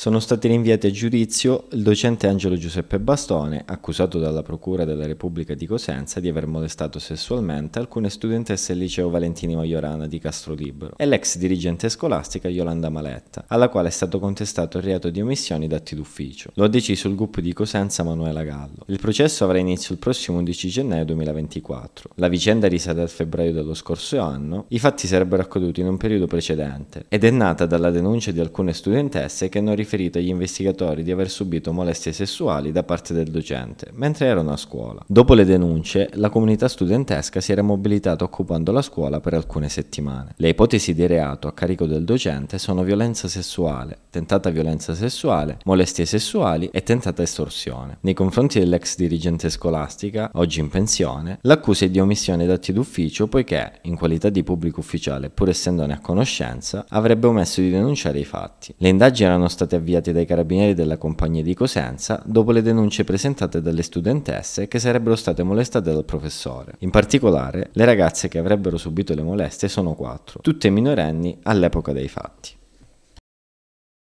sono stati rinviati a giudizio il docente Angelo Giuseppe Bastone, accusato dalla Procura della Repubblica di Cosenza di aver molestato sessualmente alcune studentesse del liceo Valentini Maiorana di Castro Libero, e l'ex dirigente scolastica Yolanda Maletta, alla quale è stato contestato il reato di omissioni d'atti d'ufficio. Lo ha deciso il gruppo di Cosenza Manuela Gallo. Il processo avrà inizio il prossimo 11 gennaio 2024. La vicenda risale al febbraio dello scorso anno, i fatti sarebbero accaduti in un periodo precedente ed è nata dalla denuncia di alcune studentesse che hanno riflettono riferito agli investigatori di aver subito molestie sessuali da parte del docente, mentre erano a scuola. Dopo le denunce, la comunità studentesca si era mobilitata occupando la scuola per alcune settimane. Le ipotesi di reato a carico del docente sono violenza sessuale, tentata violenza sessuale, molestie sessuali e tentata estorsione. Nei confronti dell'ex dirigente scolastica, oggi in pensione, l'accusa è di omissione d'atti d'ufficio poiché, in qualità di pubblico ufficiale pur essendone a conoscenza, avrebbe omesso di denunciare i fatti. Le indagini erano state avviati dai carabinieri della compagnia di Cosenza dopo le denunce presentate dalle studentesse che sarebbero state molestate dal professore. In particolare, le ragazze che avrebbero subito le molestie sono quattro, tutte minorenni all'epoca dei fatti.